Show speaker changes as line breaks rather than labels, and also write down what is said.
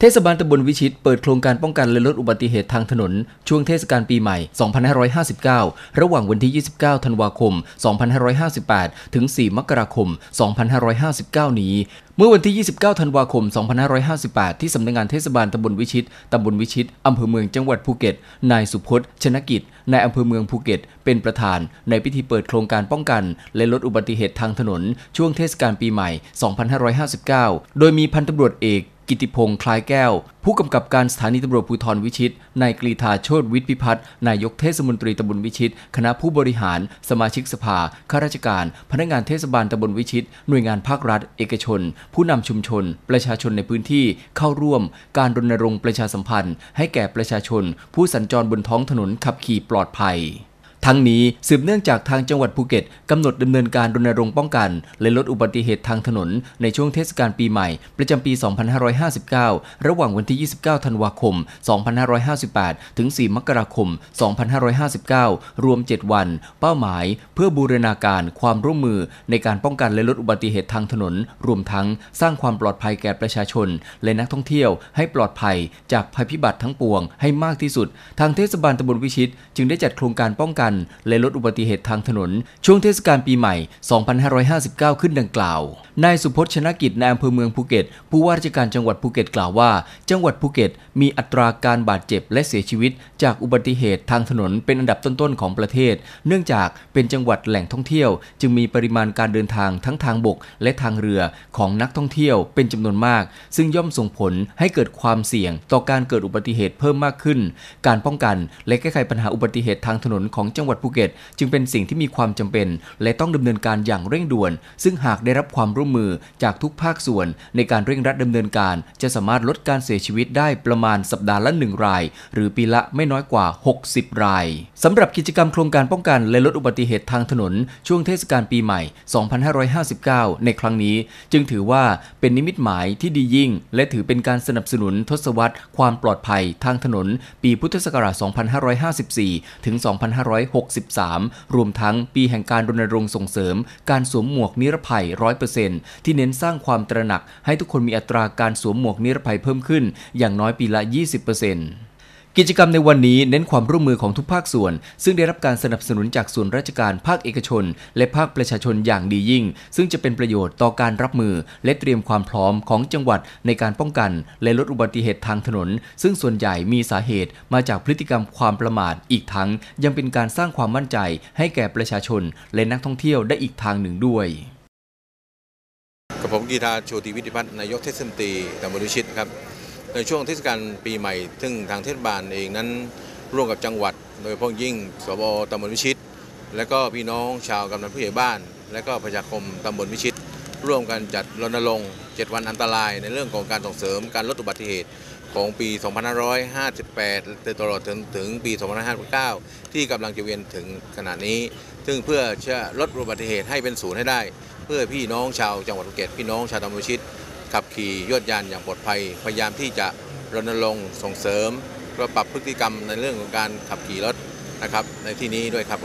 เทศบาลตำบลวิชิตเปิดโครงการป้องกันและลดอุบัติเหตุทางถนน ช่วงเทศกาลปีใหม่ 2559 ระหว่างวันที่ 29 ธันวาคม 2558 ถึง 4 มกราคม 2559 นี้ เมื่อวันที่ 29 ธันวาคม 2558 ที่สำนักงงานเทศบาลตำบลวิชิตตำบลวิชิต อำเภอเมืองจังหวัดภูเก็ต นายสุพจน์ ชนกิจนายอำเภอเมืองภูเก็ต เป็นประธาน ในพิธีเปิดโครงการป้องกัน และลดอุบัติเหตุทางถนน ช่วงเทศกาลปีใหม่ 2559 โดยมีพันตำรวจเอกกิติพงศ์คลายแก้ว ผู้กำกับการสถานีตำรวจภูธรวิชิตนายกรีธาโชตวิทยพิพัฒน์ นายกเทศมนตรีตำบลวิชิต คณะผู้บริหาร สมาชิกสภา ข้าราชการ พนักงานเทศบาลตำบลวิชิต หน่วยงานภาครัฐ เอกชน ผู้นำชุมชน ประชาชนในพื้นที่ เข้าร่วมการรณรงค์ประชาสัมพันธ์ ให้แก่ประชาชน ผู้สัญจรบนท้องถนนขับขี่ปลอดภัยทั้งนี้สืบเนื่องจากทางจังหวัดภูเก็ตกำหนดดำเนินการรณรงค์ป้องกัน และลดอุบัติเหตุทางถนนในช่วงเทศกาลปีใหม่ประจำปี 2559 ระหว่างวันที่ 29 ธันวาคม 2558 ถึง 4 มกราคม 2559 รวม 7 วัน เป้าหมายเพื่อบูรณาการความร่วมมือในการป้องกันและลดอุบัติเหตุทางถนน รวมทั้งสร้างความปลอดภัยแก่ประชาชน และนักท่องเที่ยว ให้ปลอดภัยจากภัยพิบัติทั้งปวงให้มากที่สุด ทางเทศบาลตำบลวิชิต จึงได้จัดโครงการป้องกันและลดอุบัติเหตุทางถนนช่วงเทศกาลปีใหม่ 2559 ขึ้นดังกล่าว นายสุพจน์ชนะกิจในอำเภอเมืองภูเก็ต ผู้ว่าราชการจังหวัดภูเก็ตกล่าวว่า จังหวัดภูเก็ตมีอัตราการบาดเจ็บและเสียชีวิต จากอุบัติเหตุทางถนน เป็นอันดับต้นๆของประเทศ เนื่องจากเป็นจังหวัดแหล่งท่องเที่ยว จึงมีปริมาณการเดินทางทั้งทางบกและทางเรือของนักท่องเที่ยว เป็นจำนวนมาก ซึ่งย่อมส่งผลให้เกิดความเสี่ยง ต่อการเกิดอุบัติเหตุเพิ่มมากขึ้น การป้องกัน และแก้ไขปัญหาอุบัติเหตุทางถนนของจังังหวัดภูเก็ตจึงเป็นสิ่งที่มีความจำเป็น และต้องดำเนินการอย่างเร่งด่วน ซึ่งหากได้รับความร่วมมือจากทุกภาคส่วน ในการเร่งรัดดำเนินการ จะสามารถลดการเสียชีวิตได้ประมาณสัปดาห์ละ1 ราย หรือปีละไม่น้อยกว่า 60 ราย สำหรับกิจกรรมโครงการป้องกันและลดอุบัติเหตุทางถนน ช่วงเทศกาลปีใหม่ 2559 ในครั้งนี้ จึงถือว่าเป็นนิมิตหมายที่ดียิ่ง และถือเป็นการสนับสนุนทศวรรษความปลอดภัยทางถนน ปีพุทธศักราช 2554 ถึง 2560 6 3 รวมทั้งปีแห่งการรณรงค์ส่งเสริมการสวมหมวกนิรภัย 100%ที่เน้นสร้างความตระหนักให้ทุกคนมีอัตราการสวมหมวกนิรภัยเพิ่มขึ้นอย่างน้อยปีละ 20%กิจกรรมในวันนี้เน้นความร่วมมือของทุกภาคส่วน ซึ่งได้รับการสนับสนุนจากส่วนราชการภาคเอกชน และภาคประชาชนอย่างดียิ่ง ซึ่งจะเป็นประโยชน์ต่อการรับมือ และเตรียมความพร้อมของจังหวัดในการป้องกันและลดอุบัติเหตุทางถนน ซึ่งส่วนใหญ่มีสาเหตุมาจากพฤติกรรมความประมาทอีกทั้งยังเป็นการสร้างความมั่นใจให้แก่ประชาชน และนักท่องเที่ยวได้อีกทางหนึ่งด้วย
กับผมกีตาโชติวิทยพัฒนนายกเทศมนตรีตำบลวิชิตครับในช่วงเทศกาลปีใหม่ซึ่งทางเทศบาลเองนั้น ร่วมกับจังหวัด โดยเฉพาะยิ่งสบตำบลวิชิต และก็พี่น้องชาวกำนันผู้ใหญ่บ้าน และก็ประชาคมตำบลวิชิต ร่วมกันจัดรณรงค์7 วันอันตราย ในเรื่องของการส่งเสริมการลดอุบัติเหตุของปี 2558 ตลอดถึงถึงปี 2559 ที่กำลังจะเวียนถึงขณะนี้ ซึ่งเพื่อจะลดอุบัติเหตุให้เป็นศูนย์ให้ได้ เพื่อพี่น้องชาวจังหวัดภูเก็ตพี่น้องชาวตำบลชิตขับขี่ยวดยานอย่างปลอดภัย พยายามที่จะรณรงค์ส่งเสริมและปรับพฤติกรรมในเรื่องของการขับขี่รถนะครับ ในที่นี้ด้วยครับ